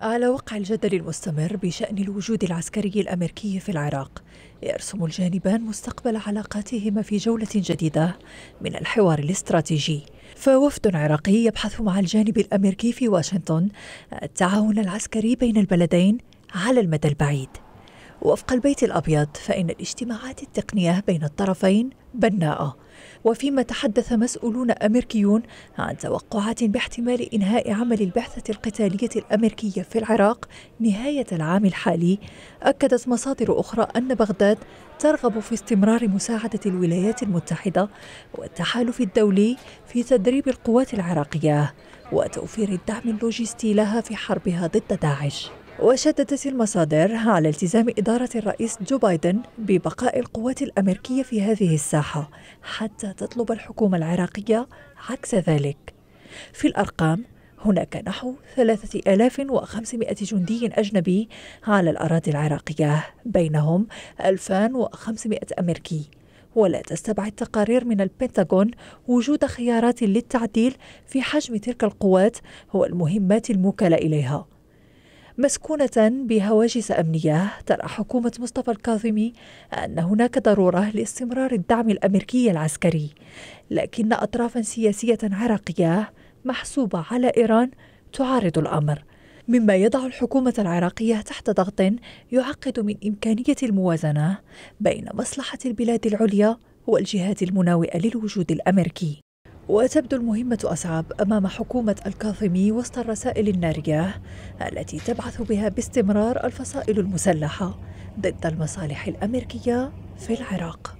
على وقع الجدل المستمر بشأن الوجود العسكري الأمريكي في العراق يرسم الجانبان مستقبل علاقاتهما في جولة جديدة من الحوار الاستراتيجي فوفد عراقي يبحث مع الجانب الأمريكي في واشنطن التعاون العسكري بين البلدين على المدى البعيد وفق البيت الأبيض فإن الاجتماعات التقنية بين الطرفين بناءة وفيما تحدث مسؤولون أمريكيون عن توقعات باحتمال إنهاء عمل البعثة القتالية الأمريكية في العراق نهاية العام الحالي أكدت مصادر أخرى أن بغداد ترغب في استمرار مساعدة الولايات المتحدة والتحالف الدولي في تدريب القوات العراقية وتوفير الدعم اللوجستي لها في حربها ضد داعش وشددت المصادر على التزام إدارة الرئيس جو بايدن ببقاء القوات الأمريكية في هذه الساحة حتى تطلب الحكومة العراقية عكس ذلك في الأرقام هناك نحو 3500 جندي أجنبي على الأراضي العراقية بينهم 2500 أمريكي ولا تستبعد تقارير من البنتاغون وجود خيارات للتعديل في حجم تلك القوات والمهمات الموكلة إليها مسكونة بهواجس أمنية ترى حكومة مصطفى الكاظمي أن هناك ضرورة لاستمرار الدعم الأمريكي العسكري لكن أطرافا سياسية عراقية محسوبة على إيران تعارض الأمر مما يضع الحكومة العراقية تحت ضغط يعقد من إمكانية الموازنة بين مصلحة البلاد العليا والجهات المناوئة للوجود الأمريكي وتبدو المهمة أصعب أمام حكومة الكاظمي وسط الرسائل النارية التي تبعث بها باستمرار الفصائل المسلحة ضد المصالح الأمريكية في العراق